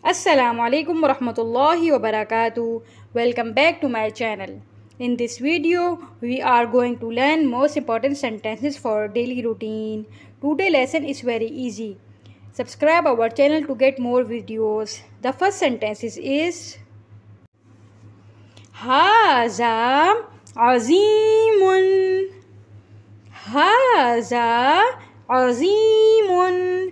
Assalamualaikum warahmatullahi wabarakatuh. Welcome back to my channel. In this video, we are going to learn most important sentences for daily routine. Today lesson is very easy. Subscribe our channel to get more videos. The first sentence is Haza azimun. Haza azimun.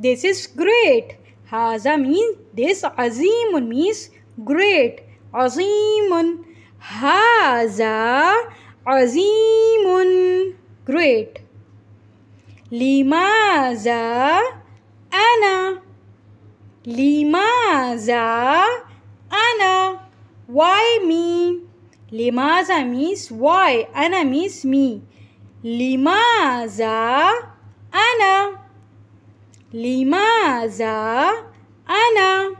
This is great. Haza means this. Azimun means great. Azimun. Haza. Azimun. Great. Limaza. Ana. Limaza. Ana. Why me? Limaza means why. Ana means me. Limaza. لماذا أنا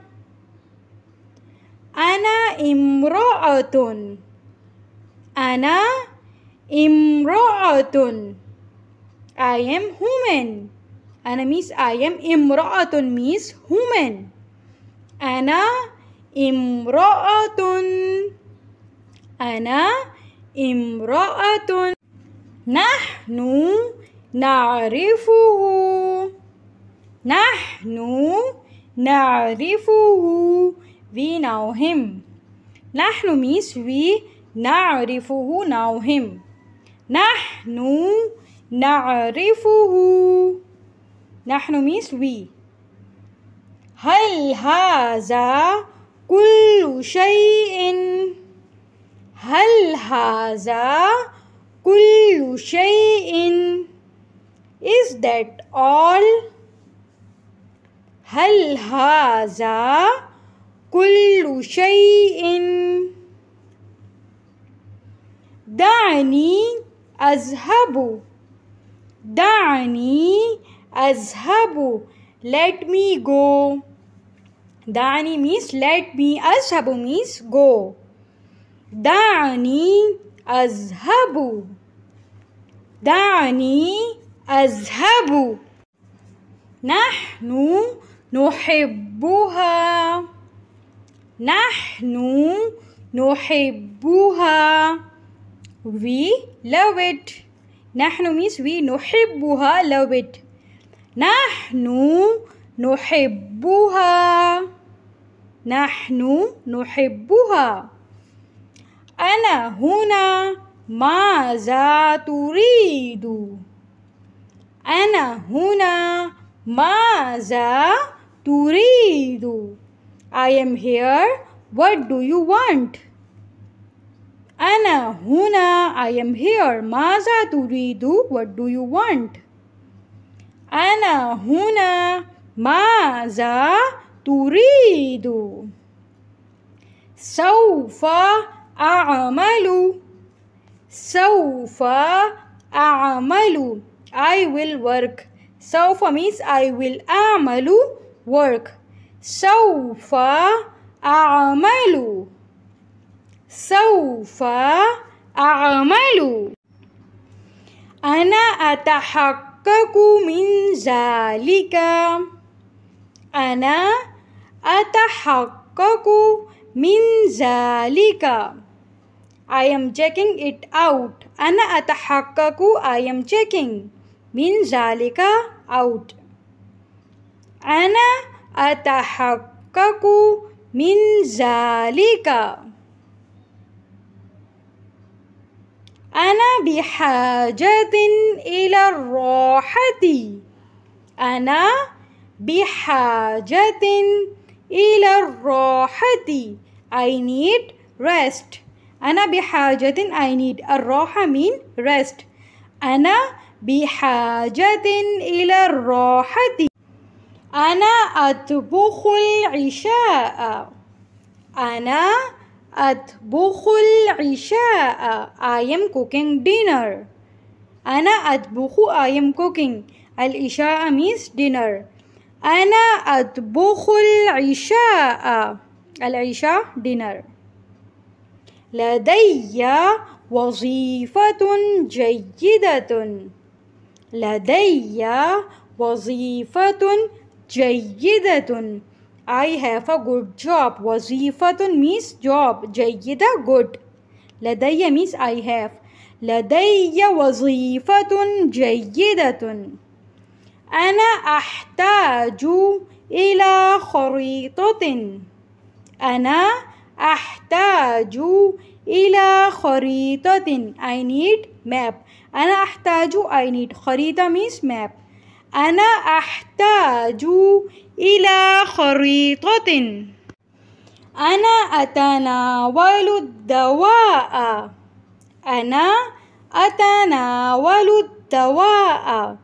أنا امرأة أنا امرأة I am human أنا ميس I am امرأة ميس human أنا امرأة أنا امرأة نحن نعرفه نحن نعرفه we know him نحن means we نعرفه know him نحن نعرفه نحن means we هل هذا كل شيء هل هذا كل شيء is that all هل هذا كل شيء دعني أذهب دعني أذهب let me go دعني means let me أذهب means go دعني أذهب دعني أذهب نحن نحبها نحن نحبها we love it نحن means we نحبها love it نحن نحبها نحن نحبها أنا هنا ماذا تريد أنا هنا ماذا turidu? I am here. What do you want? Ana huna. I am here. Maza turidu? What do you want? Ana huna. Maza turidu? سوف amalu. سوف amalu. I will work سوف means I will amalu work سوف أعمل سوف أعمل أنا أتحقق من ذلك أنا أتحقق من ذلك I am checking it out. أنا أتحقق I am checking. من ذلك out. أنا أتحقق من ذلك أنا بحاجة إلى الراحة أنا بحاجة إلى الراحة I need rest أنا بحاجة I need الراحة mean rest أنا بحاجة إلى الراحة أنا أطبخ العشاء أنا أطبخ العشاء I am cooking dinner أنا أطبخ I am cooking العشاء means dinner أنا أطبخ العشاء العشاء dinner لدي وظيفة جيدة لدي وظيفة جيدة I have a good job وظيفة means job جيدة good لدي means I have لدي وظيفة جيدة أنا أحتاج إلى خريطة أنا أحتاج إلى خريطة I need map أنا أحتاج I need خريطة means map أنا أحتاج إلى خريطة أنا أتناول الدواء أنا أتناول الدواء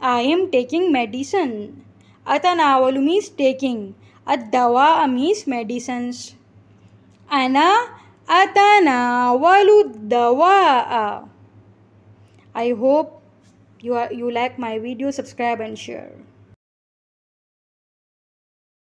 I am taking medicine أتناول means taking الدواء means medicines أنا أتناول الدواء I hope you are you like my video subscribe and share